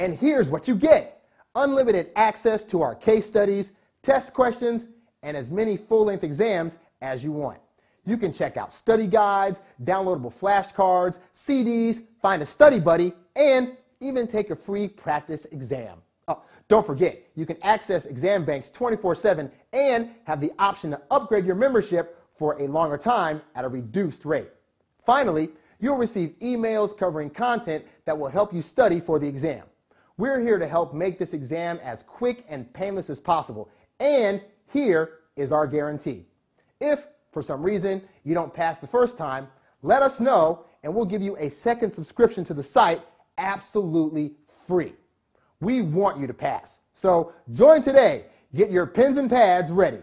And here's what you get unlimited access to our case studies, test questions, and as many full length exams as you want. You can check out study guides, downloadable flashcards, CDs, find a study buddy, and even take a free practice exam. Oh, don't forget, you can access exam banks 24 7 and have the option to upgrade your membership for a longer time at a reduced rate. Finally, you'll receive emails covering content that will help you study for the exam. We're here to help make this exam as quick and painless as possible. And here is our guarantee. If, for some reason, you don't pass the first time, let us know and we'll give you a second subscription to the site absolutely free. We want you to pass. So join today. Get your pens and pads ready.